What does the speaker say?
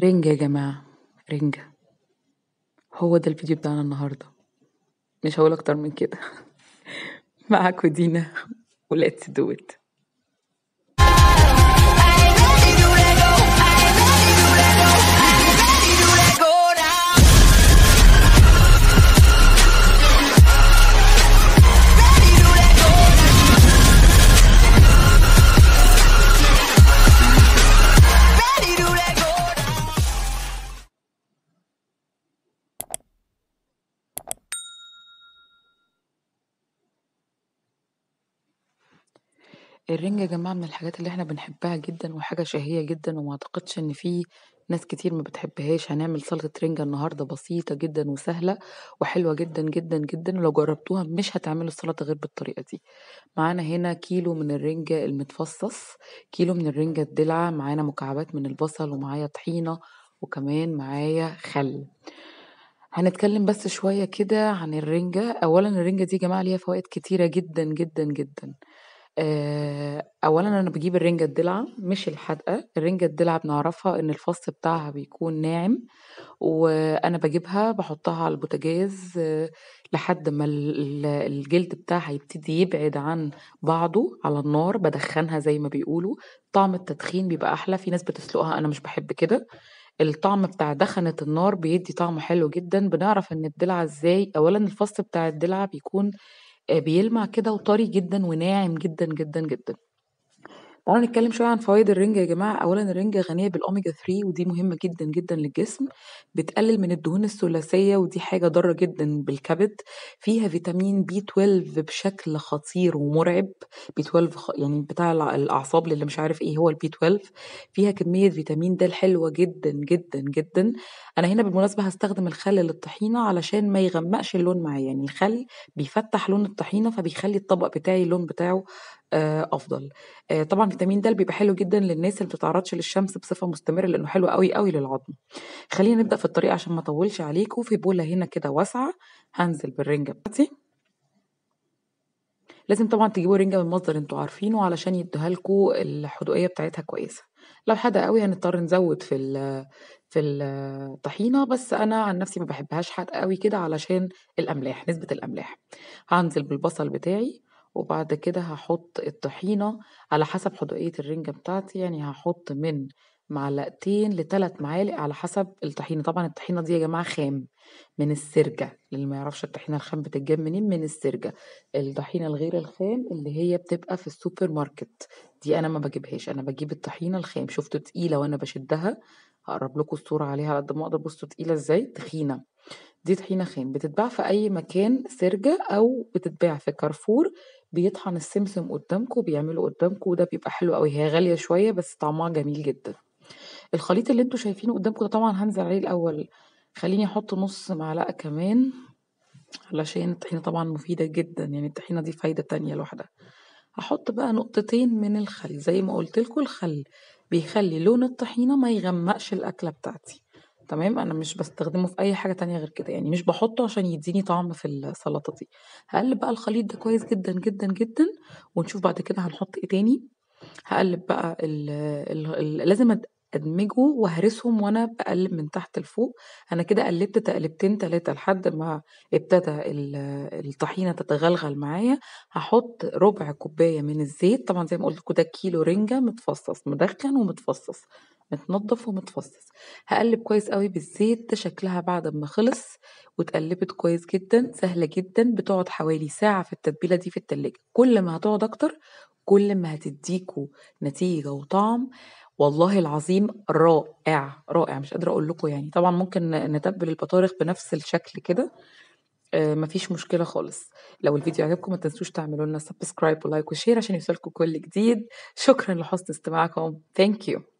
رنجة يا جماعة، رنجة. هو ده الفيديو بتاعنا النهاردة، مش هقول أكتر من كده معاكوا دينا ولاتس دو إت الرنجة يا جماعة من الحاجات اللي إحنا بنحبها جدًا وحاجة شهية جدًا، وما أعتقدش إن في ناس كتير ما بتحبهاش، هنعمل سلطة رنجة النهارده بسيطة جدًا وسهلة وحلوة جدًا، جدًا، جدًا، ولو جربتوها مش هتعملوا السلطة غير بالطريقة دي. معانا هنا كيلو من الرنجة المتفصص، كيلو من الرنجة الدلع معانا مكعبات من البصل، ومعايا طحينة، وكمان معايا خل. هنتكلم بس شوية كده عن الرنجة، أولًا الرنجة دي يا جماعة ليها فوايد كتيرة جدًا، جدًا، جدًا. آه، اولا انا بجيب الرنجه الضلع مش الحدقه الرنجه الضلع بنعرفها ان الفص بتاعها بيكون ناعم وانا بجيبها بحطها على البوتاجاز آه، لحد ما الجلد بتاعها يبتدي يبعد عن بعضه على النار بدخنها زي ما بيقولوا طعم التدخين بيبقى احلى في ناس بتسلقها انا مش بحب كده الطعم بتاع دخنة النار بيدي طعم حلو جدا بنعرف ان الدلعة ازاي اولا الفص بتاع الدلعة بيكون آه، بيلمع كده وطري جدا وناعم جدا جدا جدا تعالوا نتكلم شوية عن فوائد الرنجة يا جماعة أولا الرنجة غنية بالأوميجا 3 ودي مهمة جدا جدا للجسم بتقلل من الدهون الثلاثية ودي حاجة ضارة جدا بالكبد فيها فيتامين بي 12 بشكل خطير ومرعب بي 12 يعني بتاع الأعصاب للي مش عارف إيه هو البي 12 فيها كمية فيتامين د حلوة جدا جدا جدا أنا هنا بالمناسبة هستخدم الخل للطحينة علشان ما يغمقش اللون معايا يعني الخل بيفتح لون الطحينة فبيخلي الطبق بتاعي اللون بتاعه آه، افضل آه، طبعا فيتامين د بيبقى حلو جدا للناس اللي ما بتتعرضش للشمس بصفه مستمره لانه حلو قوي قوي للعظم خلينا نبدا في الطريقه عشان ما اطولش عليكم في بوله هنا كده واسعه هنزل بالرنجه بتاعتي لازم طبعا تجيبوا رنجه من مصدر انتوا عارفينه علشان يديها لكم الحدوقيه بتاعتها كويسه لو حادقه قوي هنضطر نزود في في الطحينه بس انا عن نفسي ما بحبهاش حادقه قوي كده علشان الاملاح نسبه الاملاح هنزل بالبصل بتاعي وبعد كده هحط الطحينة على حسب حدوقية الرنجة بتاعتي يعني هحط من معلقتين لثلاث معالق على حسب الطحينة طبعا الطحينة دي يا جماعة خام من السرجة للي ما يعرفش الطحينة الخام بتتجاب منين من السرجة الطحينة الغير الخام اللي هي بتبقى في السوبر ماركت دي أنا ما بجيبهاش أنا بجيب الطحينة الخام شفتوا تقيلة وأنا بشدها هقرب لكم الصورة عليها على قد ما أقدر بصوا تقيلة ازاي تخينة دي طحينة خام بتتباع في أي مكان سرجة أو بتتباع في كارفور بيطحن السمسم قدامكم وبيعمله قدامكم وده بيبقى حلو قوي هي غالية شوية بس طعمها جميل جدا الخليط اللي انتوا شايفينه قدامكم ده طبعا هنزل عليه الأول خليني أحط نص معلقة كمان علشان الطحينة طبعا مفيدة جدا يعني الطحينة دي فايدة تانية لوحدها هحط بقى نقطتين من الخل زي ما قلت لكم الخل بيخلي لون الطحينة ما يغمقش الأكلة بتاعتي تمام، أنا مش بستخدمه في أي حاجة تانية غير كده، يعني مش بحطه عشان يدّيني طعم في السلطة دي، هقلب بقى الخليط ده كويس جدًا، جدًا، جدًا، ونشوف بعد كده هنحط إيه تاني، هقلب بقى الـ الـ الـ لازم أدمجه وأهرسهم وأنا بقلب من تحت لفوق، أنا كده قلّبت تقلبتين تلاتة لحد ما ابتدى الطحينة تتغلغل معايا، هحط ربع كوباية من الزيت، طبعًا زي ما قُلت لكم ده كيلو رِنجة متفصّص، مدخّن ومتفصّص. متنضف ومتفصص هقلب كويس قوي بالزيت ده شكلها بعد ما خلص واتقلبت كويس جدا سهله جدا بتقعد حوالي ساعه في التتبيله دي في التلاجة كل ما هتقعد اكتر كل ما هتديكوا نتيجه وطعم والله العظيم رائع رائع مش قادره اقول لكم يعني طبعا ممكن نتبل البطارخ بنفس الشكل كده آه مفيش مشكله خالص لو الفيديو عجبكم ما تنسوش تعملوا لنا سبسكرايب ولايك وشير عشان يوصلكم كل جديد شكرا لحسن استماعكم ثانك يو